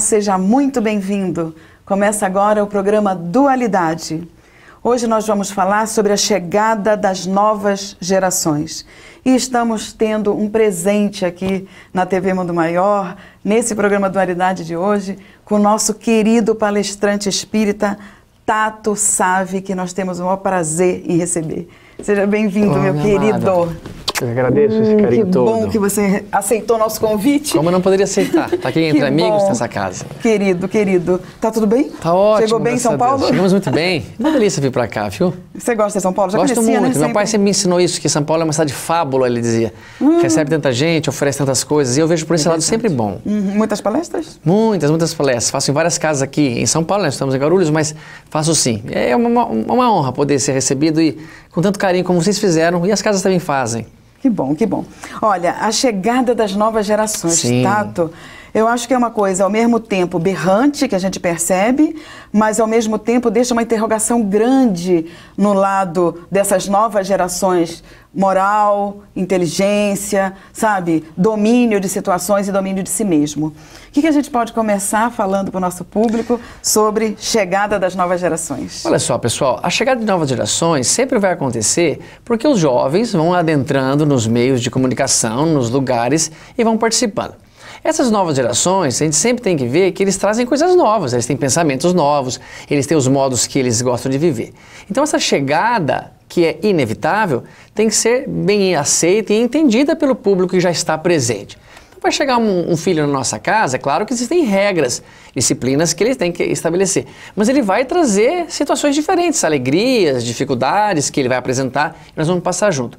seja muito bem-vindo. Começa agora o programa Dualidade. Hoje nós vamos falar sobre a chegada das novas gerações. E estamos tendo um presente aqui na TV Mundo Maior, nesse programa Dualidade de hoje, com o nosso querido palestrante espírita Tato Save, que nós temos o maior prazer em receber. Seja bem-vindo, meu amada. querido. Eu agradeço esse hum, carinho que todo. Que bom que você aceitou nosso convite. Como eu não poderia aceitar? Tá aqui entre amigos nessa tá casa. Querido, querido. Tá tudo bem? Tá ótimo. Chegou bem em São Paulo? Chegamos muito bem. Uma delícia vir pra cá, viu? Você gosta de São Paulo? Já Gosto conhecia, né, muito. Né? Meu pai sempre me ensinou isso, que São Paulo é uma cidade fábula, ele dizia. Hum. Recebe tanta gente, oferece tantas coisas. E eu vejo por esse lado sempre bom. Uhum. Muitas palestras? Muitas, muitas palestras. Faço em várias casas aqui em São Paulo, nós né? estamos em Guarulhos, mas faço sim. É uma, uma, uma honra poder ser recebido e com tanto carinho como vocês fizeram e as casas também fazem. Que bom, que bom. Olha, a chegada das novas gerações, Sim. Tato. Eu acho que é uma coisa ao mesmo tempo berrante que a gente percebe, mas ao mesmo tempo deixa uma interrogação grande no lado dessas novas gerações moral, inteligência, sabe, domínio de situações e domínio de si mesmo. O que, que a gente pode começar falando para o nosso público sobre chegada das novas gerações? Olha só, pessoal, a chegada de novas gerações sempre vai acontecer porque os jovens vão adentrando nos meios de comunicação, nos lugares e vão participando. Essas novas gerações, a gente sempre tem que ver que eles trazem coisas novas, eles têm pensamentos novos, eles têm os modos que eles gostam de viver. Então essa chegada que é inevitável tem que ser bem aceita e entendida pelo público que já está presente. Então, vai chegar um, um filho na nossa casa, é claro que existem regras, disciplinas que eles têm que estabelecer, mas ele vai trazer situações diferentes, alegrias, dificuldades que ele vai apresentar e nós vamos passar junto.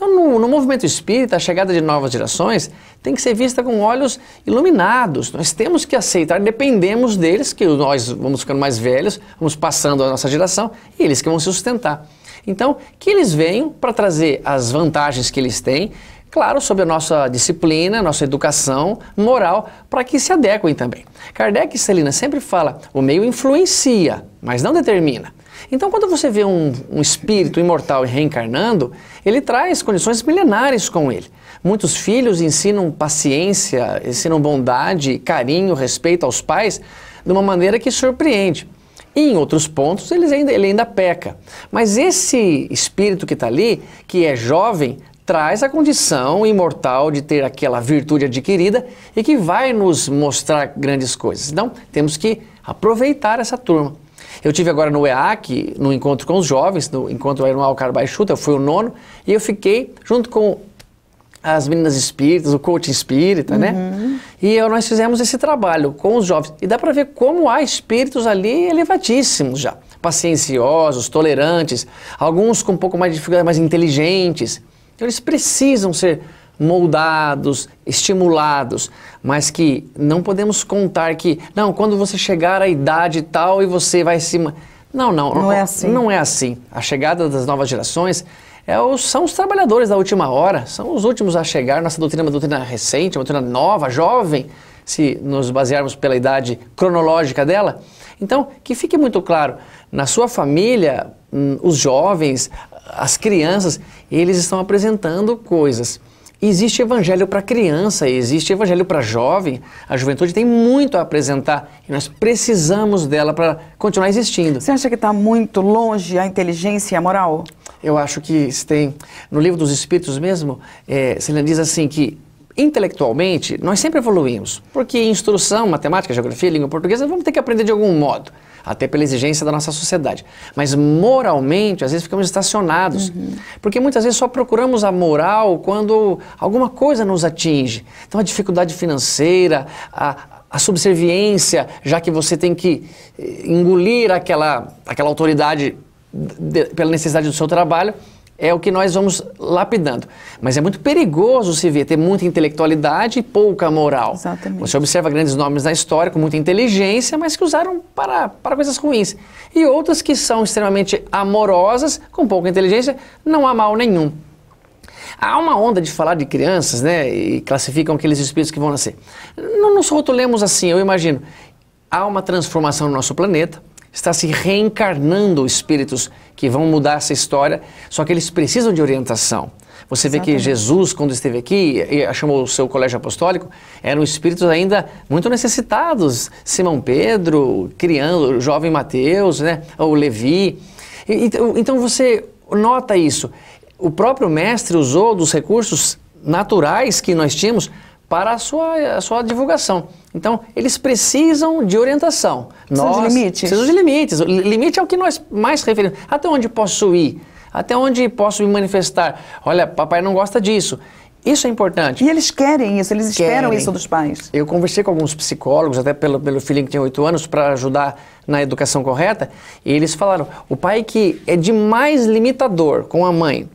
Então, no, no movimento espírita, a chegada de novas gerações tem que ser vista com olhos iluminados. Nós temos que aceitar, dependemos deles, que nós vamos ficando mais velhos, vamos passando a nossa geração, e eles que vão se sustentar. Então, que eles venham para trazer as vantagens que eles têm, claro, sobre a nossa disciplina, nossa educação moral, para que se adequem também. Kardec e Celina sempre fala: o meio influencia, mas não determina. Então, quando você vê um, um espírito imortal reencarnando, ele traz condições milenares com ele. Muitos filhos ensinam paciência, ensinam bondade, carinho, respeito aos pais de uma maneira que surpreende. E em outros pontos eles ainda, ele ainda peca. Mas esse espírito que está ali, que é jovem, traz a condição imortal de ter aquela virtude adquirida e que vai nos mostrar grandes coisas. Então, temos que aproveitar essa turma. Eu tive agora no EAC, no encontro com os jovens, no encontro aí no Alcarbaixuta, eu fui o nono, e eu fiquei junto com as meninas espíritas, o coaching espírita, né? uhum. né? E eu, nós fizemos esse trabalho com os jovens. E dá para ver como há espíritos ali elevadíssimos já. Pacienciosos, tolerantes, alguns com um pouco mais de dificuldade, mais inteligentes. Então, eles precisam ser moldados, estimulados, mas que não podemos contar que, não, quando você chegar à idade tal e você vai se. Não, não, não é assim. Não é assim. A chegada das novas gerações é são os trabalhadores da última hora, são os últimos a chegar. Nossa doutrina é uma doutrina recente, uma doutrina nova, jovem, se nos basearmos pela idade cronológica dela. Então, que fique muito claro, na sua família, hum, os jovens, as crianças, eles estão apresentando coisas Existe evangelho para criança, existe evangelho para jovem. A juventude tem muito a apresentar e nós precisamos dela para continuar existindo. Você acha que está muito longe a inteligência e a moral? Eu acho que tem. No livro dos Espíritos mesmo, é, diz assim que intelectualmente, nós sempre evoluímos, porque instrução, matemática, geografia, língua portuguesa, vamos ter que aprender de algum modo, até pela exigência da nossa sociedade. Mas moralmente, às vezes ficamos estacionados, uhum. porque muitas vezes só procuramos a moral quando alguma coisa nos atinge. Então, a dificuldade financeira, a, a subserviência, já que você tem que eh, engolir aquela, aquela autoridade de, pela necessidade do seu trabalho é o que nós vamos lapidando. Mas é muito perigoso se ver ter muita intelectualidade e pouca moral. Exatamente. Você observa grandes nomes na história com muita inteligência, mas que usaram para, para coisas ruins. E outras que são extremamente amorosas, com pouca inteligência, não há mal nenhum. Há uma onda de falar de crianças, né? E classificam aqueles espíritos que vão nascer. Não nos rotulemos assim, eu imagino. Há uma transformação no nosso planeta está se reencarnando espíritos que vão mudar essa história, só que eles precisam de orientação. Você vê que Jesus, quando esteve aqui, chamou o seu colégio apostólico, eram espíritos ainda muito necessitados. Simão Pedro, criando, o jovem Mateus, né? ou Levi. Então, então você nota isso. O próprio mestre usou dos recursos naturais que nós tínhamos para a sua, a sua divulgação. Então, eles precisam de orientação. Precisam nós, de limites. Precisam de limites. Limite é o que nós mais referimos. Até onde posso ir? Até onde posso me manifestar? Olha, papai não gosta disso. Isso é importante. E eles querem isso, eles querem. esperam isso dos pais. Eu conversei com alguns psicólogos, até pelo, pelo filhinho que tem 8 anos, para ajudar na educação correta, e eles falaram: o pai que é demais limitador com a mãe,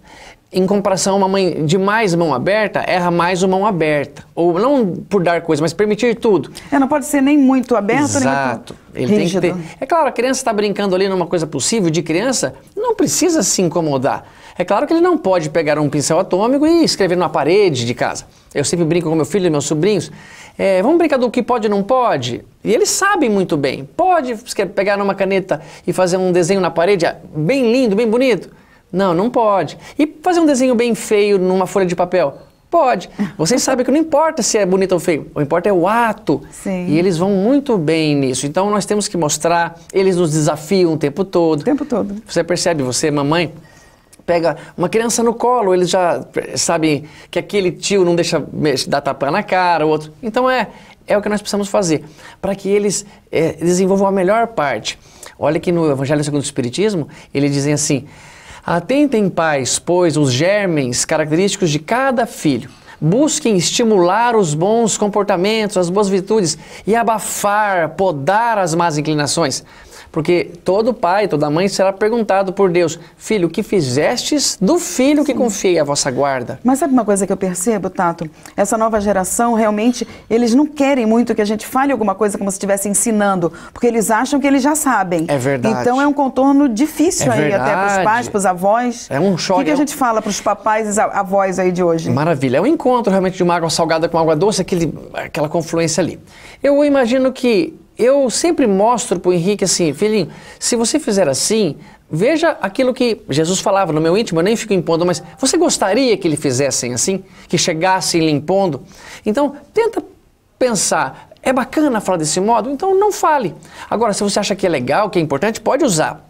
em comparação a uma mãe de mais mão aberta, erra mais o mão aberta. Ou não por dar coisa, mas permitir tudo. É, não pode ser nem muito aberto, Exato. nem muito Ele rígido. Tem que ter... É claro, a criança está brincando ali numa coisa possível de criança, não precisa se incomodar. É claro que ele não pode pegar um pincel atômico e escrever na parede de casa. Eu sempre brinco com meu filho e meus sobrinhos. É, vamos brincar do que pode e não pode? E eles sabem muito bem. Pode pegar numa caneta e fazer um desenho na parede ah, bem lindo, bem bonito. Não, não pode. E fazer um desenho bem feio numa folha de papel? Pode. Vocês sabem que não importa se é bonito ou feio, o importa é o ato. Sim. E eles vão muito bem nisso. Então nós temos que mostrar, eles nos desafiam o tempo todo. O tempo todo. Você percebe, você, mamãe, pega uma criança no colo, eles já sabem que aquele tio não deixa dar tapa na cara, o outro. Então é, é o que nós precisamos fazer, para que eles é, desenvolvam a melhor parte. Olha que no Evangelho segundo o Espiritismo, eles dizem assim: Atentem, ah, pais, pois, os germens característicos de cada filho. Busquem estimular os bons comportamentos, as boas virtudes e abafar, podar as más inclinações. Porque todo pai, toda mãe será perguntado por Deus: Filho, o que fizestes do filho que confiei à vossa guarda? Mas sabe uma coisa que eu percebo, Tato? Essa nova geração, realmente, eles não querem muito que a gente fale alguma coisa como se estivesse ensinando, porque eles acham que eles já sabem. É verdade. Então é um contorno difícil é aí, verdade. até para os pais, para os avós. É um choque. O que, que a é gente fala para os papais e avós aí de hoje? Maravilha. É um encontro realmente de uma água salgada com água doce, aquele, aquela confluência ali. Eu imagino que eu sempre mostro para o Henrique assim, filhinho, se você fizer assim, veja aquilo que Jesus falava no meu íntimo, eu nem fico impondo, mas você gostaria que ele fizessem assim? Que chegasse lhe impondo? Então, tenta pensar, é bacana falar desse modo? Então não fale. Agora, se você acha que é legal, que é importante, pode usar.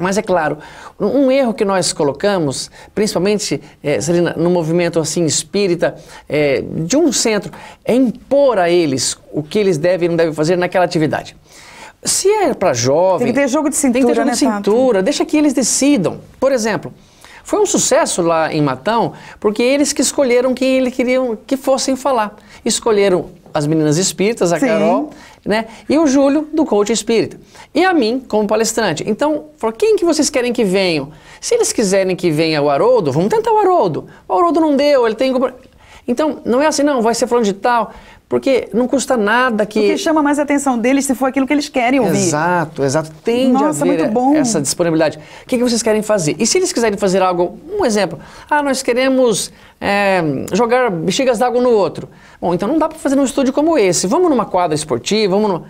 Mas é claro, um erro que nós colocamos, principalmente é, no movimento assim espírita é, de um centro, é impor a eles o que eles devem e não devem fazer naquela atividade. Se é para jovem, tem que ter jogo de cintura, tem que ter jogo né, de cintura. Deixa que eles decidam. Por exemplo, foi um sucesso lá em Matão, porque eles que escolheram quem eles queriam que fossem falar. Escolheram as meninas espíritas, a Sim. Carol, né? E o Júlio, do coach espírita. E a mim, como palestrante. Então, falou, quem que vocês querem que venham? Se eles quiserem que venha o Haroldo, vamos tentar o Haroldo. O Haroldo não deu, ele tem... Então, não é assim, não, vai ser falando de tal. Porque não custa nada que. O que chama mais a atenção deles se for aquilo que eles querem ouvir. Exato, exato. Tem de haver essa disponibilidade. O que, que vocês querem fazer? E se eles quiserem fazer algo, um exemplo. Ah, nós queremos é, jogar bexigas d'água no outro. Bom, então não dá para fazer num estúdio como esse. Vamos numa quadra esportiva, vamos numa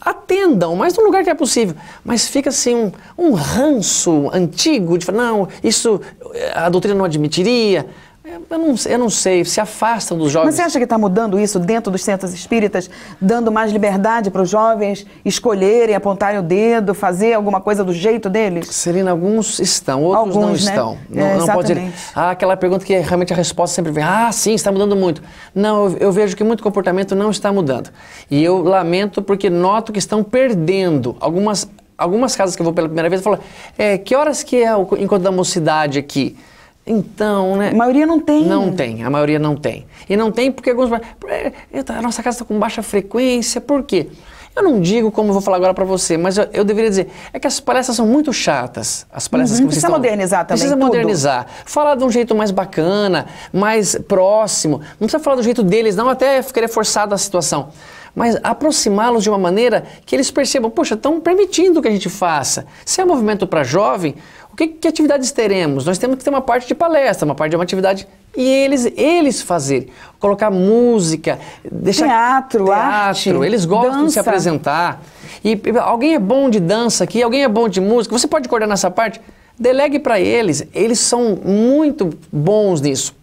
atendam, mas num lugar que é possível. Mas fica assim um, um ranço antigo de falar, não, isso eh, a doutrina não admitiria. É, eu não, eu não sei, se afastam dos jovens. Mas você acha que está mudando isso dentro dos centros espíritas, dando mais liberdade para os jovens escolherem, apontarem o dedo, fazer alguma coisa do jeito deles? Celina, alguns estão, outros alguns, não né? estão. Não, é, não pode dizer. Ah, aquela pergunta que realmente a resposta sempre vem: ah, sim, está mudando muito. Não, eu, eu vejo que muito comportamento não está mudando. E eu lamento porque noto que estão perdendo algumas algumas casas que eu vou pela primeira vez, falam, é, que horas que é o encontro da mocidade aqui? Então, né? A maioria não tem. Não tem, a maioria não tem. E não tem porque alguns. É, a nossa casa está com baixa frequência, por quê? Eu não digo como eu vou falar agora para você, mas eu, eu, deveria dizer, é que as palestras são muito chatas. As palestras uhum, que vocês precisa estão, modernizar também. Precisa tudo. modernizar. Falar de um jeito mais bacana, mais próximo. Não precisa falar do jeito deles, não, até ficaria forçado a situação. Mas aproximá-los de uma maneira que eles percebam, poxa, estão permitindo que a gente faça. Se é movimento para jovem, o que, que atividades teremos? Nós temos que ter uma parte de palestra, uma parte de uma atividade e eles eles fazerem, colocar música, deixar teatro, teatro, arte, eles gostam dança. de se apresentar. E, e alguém é bom de dança aqui, alguém é bom de música. Você pode coordenar essa parte? Delegue para eles. Eles são muito bons nisso.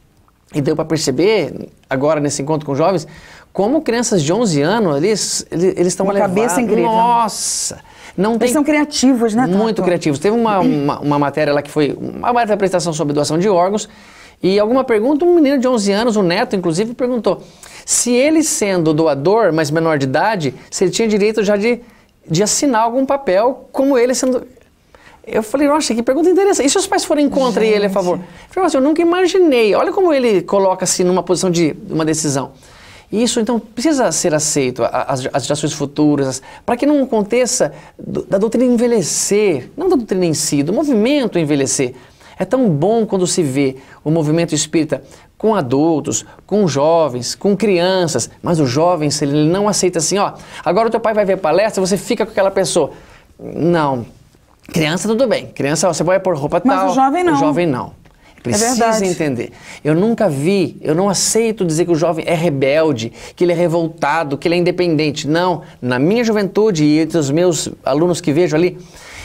E deu para perceber, agora nesse encontro com jovens, como crianças de 11 anos, eles estão eles, estão Uma levados. cabeça incrível. Nossa! Não tem... Eles são criativos, né? Tato? Muito criativos. Teve uma, uma, uma, matéria lá que foi uma breve apresentação sobre doação de órgãos e alguma pergunta, um menino de 11 anos, o um neto inclusive, perguntou se ele sendo doador, mas menor de idade, se ele tinha direito já de, de assinar algum papel como ele sendo... Eu falei, nossa, que pergunta interessante. E se os pais forem contra Gente. ele a favor? Eu falei, nossa, eu nunca imaginei. Olha como ele coloca-se numa posição de uma decisão. Isso, então, precisa ser aceito, as, as gerações futuras, para que não aconteça do, da doutrina envelhecer, não da doutrina em si, do movimento envelhecer. É tão bom quando se vê o movimento espírita com adultos, com jovens, com crianças, mas o jovem, se ele não aceita assim, ó, agora o teu pai vai ver palestra, você fica com aquela pessoa. Não, criança tudo bem, criança você pode pôr roupa mas tal, o jovem não. O jovem não. Precisa é entender. Eu nunca vi, eu não aceito dizer que o jovem é rebelde, que ele é revoltado, que ele é independente. Não. Na minha juventude e entre os meus alunos que vejo ali,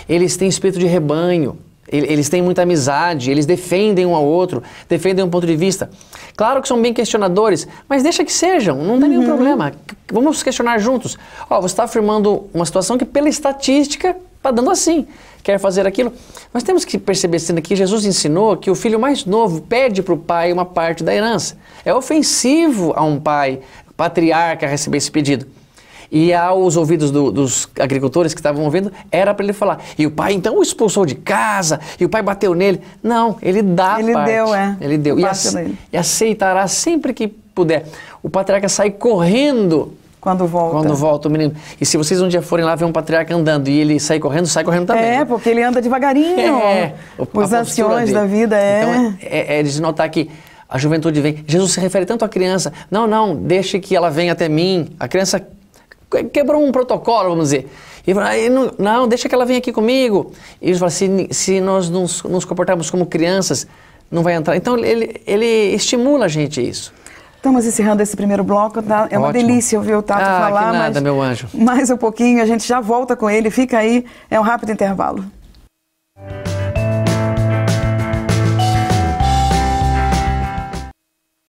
eles têm espírito de rebanho. Eles têm muita amizade, eles defendem um ao outro, defendem um ponto de vista. Claro que são bem questionadores, mas deixa que sejam, não tem uhum. nenhum problema. Vamos questionar juntos. Ó, oh, você está afirmando uma situação que, pela estatística, Tá dando assim, quer fazer aquilo. Mas temos que perceber sendo assim, que Jesus ensinou que o filho mais novo pede para o pai uma parte da herança. É ofensivo a um pai patriarca receber esse pedido. E aos ouvidos do, dos agricultores que estavam ouvindo, era para ele falar. E o pai então o expulsou de casa, e o pai bateu nele. Não, ele dá ele parte. Deu, é. Ele deu, é. Ele deu. E, aceitará sempre que puder. O patriarca sai correndo quando volta. Quando volta, o menino. E se vocês um dia forem lá ver um patriarca andando e ele sair correndo, sai correndo também. É, né? porque ele anda devagarinho. É, é, Os anciões da vida, é. Então, é, é, é de notar que a juventude vem. Jesus se refere tanto à criança. Não, não, deixe que ela venha até mim. A criança quebrou um protocolo, vamos dizer. E fala, não, não, deixa que ela venha aqui comigo. E ele fala, se, se nós nos, nos comportarmos como crianças, não vai entrar. Então ele, ele estimula a gente isso. Estamos encerrando esse primeiro bloco, tá? É uma Ótimo. delícia ouvir o Tato ah, falar. Que nada, mas, meu anjo. Mais um pouquinho, a gente já volta com ele. Fica aí, é um rápido intervalo.